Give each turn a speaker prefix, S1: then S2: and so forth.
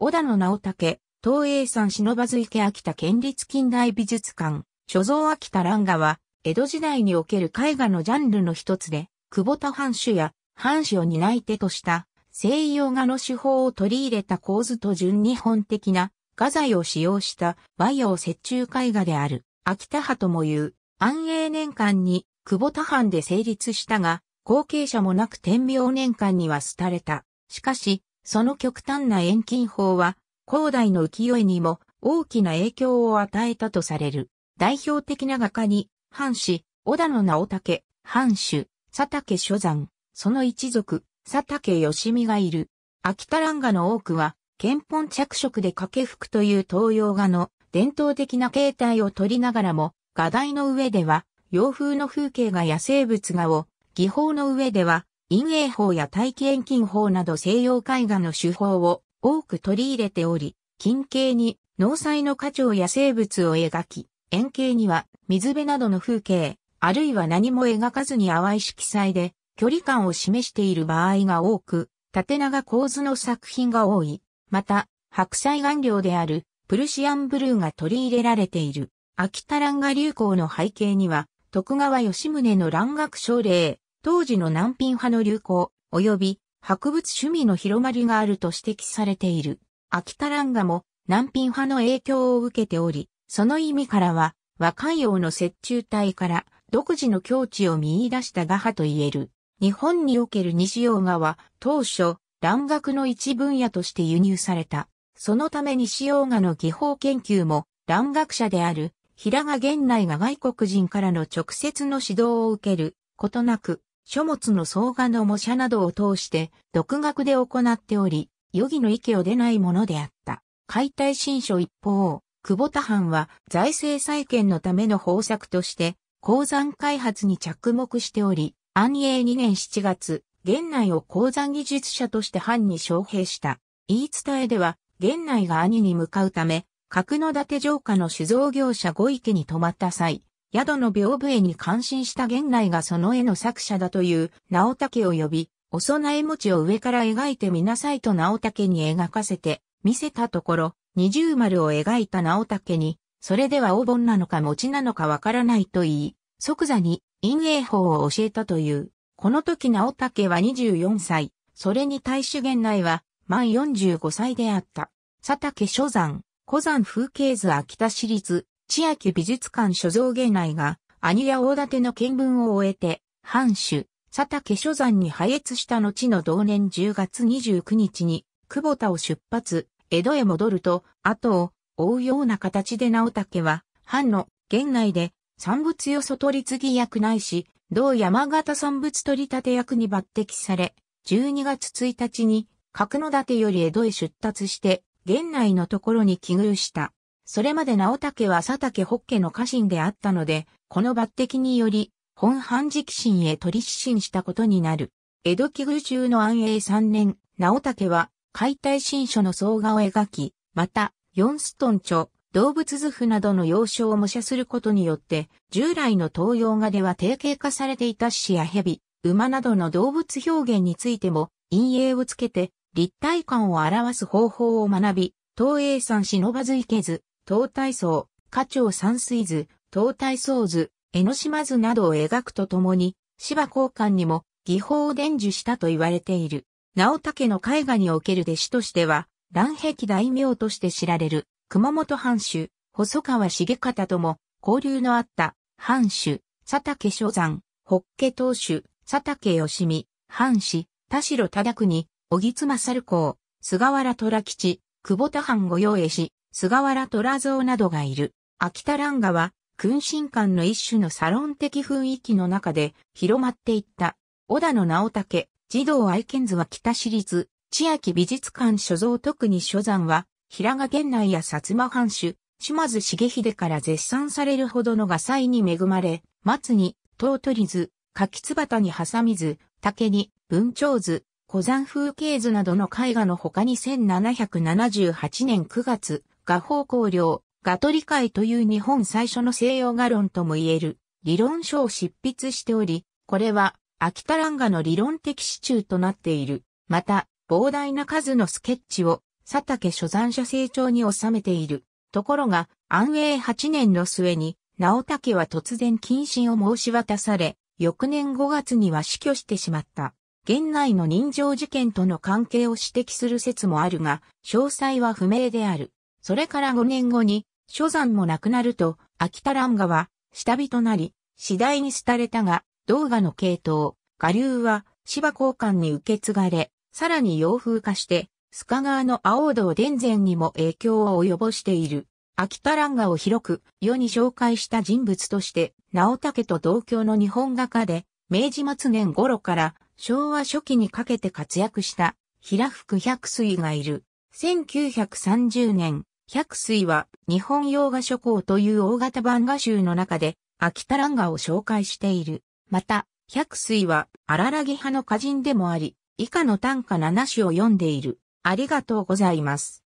S1: 小田の直武、東映山忍ばず池秋田県立近代美術館、所蔵秋田蘭画は、江戸時代における絵画のジャンルの一つで、久保田藩主や藩主を担い手とした西洋画の手法を取り入れた構図と純日本的な画材を使用した和洋折衷絵画である秋田派ともいう安永年間に久保田藩で成立したが後継者もなく天明年間には廃れた。しかしその極端な遠近法は、広大の浮世絵にも大きな影響を与えたとされる。代表的な画家に、藩士、小田野直武、藩主、佐竹所山、その一族、佐竹義美がいる。秋田蘭画の多くは、憲本着色で掛服という東洋画の伝統的な形態を取りながらも、画題の上では、洋風の風景が野生物画を、技法の上では、陰影法や大気遠近法など西洋絵画の手法を多く取り入れており、近景に農災の花鳥や生物を描き、円景には水辺などの風景、あるいは何も描かずに淡い色彩で距離感を示している場合が多く、縦長構図の作品が多い。また、白菜顔料であるプルシアンブルーが取り入れられている。秋田蘭画流行の背景には、徳川吉宗の蘭学奨励、当時の難品派の流行、及び博物趣味の広まりがあると指摘されている。秋田蘭画も難品派の影響を受けており、その意味からは、和海洋の折衷体から独自の境地を見出した画派と言える。日本における西洋画は当初、蘭学の一分野として輸入された。そのため西洋画の技法研究も、蘭学者である平賀源内が外国人からの直接の指導を受けることなく、書物の総画の模写などを通して独学で行っており、余儀の池を出ないものであった。解体新書一方、久保田藩は財政再建のための方策として、鉱山開発に着目しており、安永2年7月、源内を鉱山技術者として藩に招聘した。言い伝えでは、源内が兄に向かうため、角立城下の酒造業者五池に泊まった際、宿の屏風絵に感心した源内がその絵の作者だという直武を呼び、お供え餅を上から描いてみなさいと直武に描かせて、見せたところ、二重丸を描いた直武に、それではお盆なのか餅なのかわからないと言い、即座に陰影法を教えたという。この時直武は24歳、それに対し源内は満45歳であった。佐竹書山、古山風景図秋田市立千秋美術館所蔵芸内が、兄や大館の見聞を終えて、藩主、佐竹所山に配越した後の同年10月29日に、久保田を出発、江戸へ戻ると、後を追うような形で直武は、藩の現内で、産物よそ取り継ぎ役ないし、同山形産物取り立て役に抜擢され、12月1日に、角立より江戸へ出立して、現内のところに寄遇した。それまで直武は佐竹北家の家臣であったので、この抜擢により、本藩直臣へ取り指針したことになる。江戸期宮中の安永三年、直武は解体新書の総画を描き、また、四ストン著、動物図譜などの要所を模写することによって、従来の東洋画では定型化されていた死や蛇、馬などの動物表現についても、陰影をつけて、立体感を表す方法を学び、東映さん忍ばずいけず、東大層、花鳥山水図、東大層図、江ノ島図などを描くとともに、芝交換にも技法を伝授したと言われている。直武の絵画における弟子としては、乱壁大名として知られる、熊本藩主、細川重方とも、交流のあった、藩主、佐竹所山、北家当主、佐竹義美、藩士、田代忠国、小木津勝公、菅原虎吉、久保田藩御用絵師、菅原虎蔵などがいる。秋田蘭画は、君臣館の一種のサロン的雰囲気の中で広まっていった。小田の直武、児童愛犬図は北市立、千秋美術館所蔵特に所山は、平賀源内や薩摩藩主、島津重秀から絶賛されるほどの画才に恵まれ、松に、唐取図、柿つばたに挟み図、竹に、文鳥図、古山風景図などの絵画の他に1778年9月、画法考量、画取理解という日本最初の西洋画論とも言える理論書を執筆しており、これは秋田蘭画の理論的支柱となっている。また、膨大な数のスケッチを佐竹所山者成長に収めている。ところが、安永8年の末に、直竹は突然謹慎を申し渡され、翌年5月には死去してしまった。現内の人情事件との関係を指摘する説もあるが、詳細は不明である。それから5年後に、諸山も亡くなると、秋田蘭河は、下火となり、次第に廃れたが、動画の系統、下流は、芝交換に受け継がれ、さらに洋風化して、須賀川の青道伝前にも影響を及ぼしている。秋田蘭画を広く世に紹介した人物として、直武と同郷の日本画家で、明治末年頃から昭和初期にかけて活躍した平福百水がいる。1930年、百水は日本洋画書庫という大型版画集の中で秋田蘭画を紹介している。また、百水は荒らぎ派の歌人でもあり、以下の短歌7詩を読んでいる。ありがとうございます。